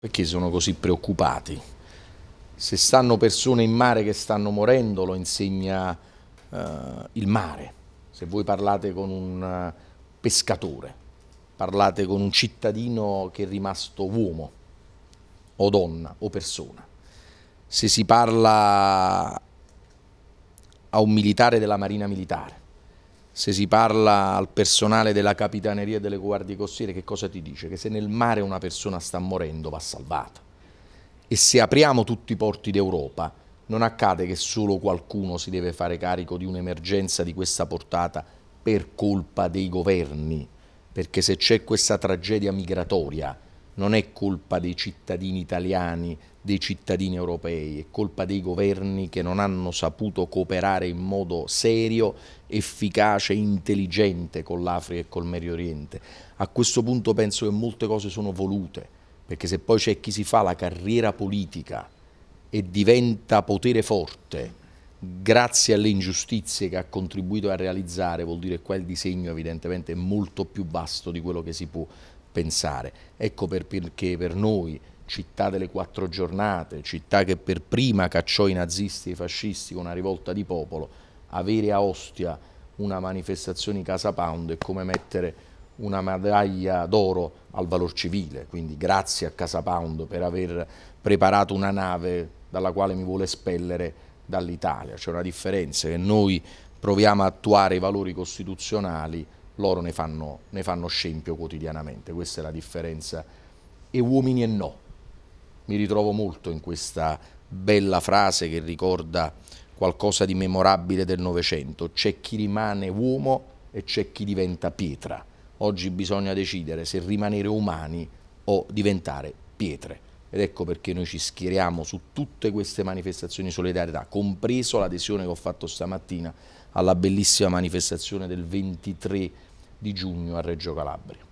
Perché sono così preoccupati? Se stanno persone in mare che stanno morendo, lo insegna uh, il mare. Se voi parlate con un eh, pescatore, parlate con un cittadino che è rimasto uomo, o donna, o persona. Se si parla a un militare della Marina Militare, se si parla al personale della capitaneria e delle guardie costiere, che cosa ti dice? Che se nel mare una persona sta morendo va salvata. E se apriamo tutti i porti d'Europa, non accade che solo qualcuno si deve fare carico di un'emergenza di questa portata per colpa dei governi, perché se c'è questa tragedia migratoria, non è colpa dei cittadini italiani, dei cittadini europei, è colpa dei governi che non hanno saputo cooperare in modo serio, efficace, intelligente con l'Africa e col Medio Oriente. A questo punto penso che molte cose sono volute, perché se poi c'è chi si fa la carriera politica e diventa potere forte, grazie alle ingiustizie che ha contribuito a realizzare, vuol dire che qua il disegno evidentemente è molto più vasto di quello che si può pensare. Ecco perché per noi, città delle quattro giornate, città che per prima cacciò i nazisti e i fascisti con una rivolta di popolo, avere a Ostia una manifestazione in Casa Pound è come mettere una medaglia d'oro al valor civile, quindi grazie a Casa Pound per aver preparato una nave dalla quale mi vuole espellere dall'Italia. C'è una differenza che noi proviamo a attuare i valori costituzionali loro ne fanno, ne fanno scempio quotidianamente, questa è la differenza. E uomini e no, mi ritrovo molto in questa bella frase che ricorda qualcosa di memorabile del Novecento, c'è chi rimane uomo e c'è chi diventa pietra. Oggi bisogna decidere se rimanere umani o diventare pietre. Ed ecco perché noi ci schieriamo su tutte queste manifestazioni di solidarietà, compreso l'adesione che ho fatto stamattina alla bellissima manifestazione del 23 di giugno a Reggio Calabria.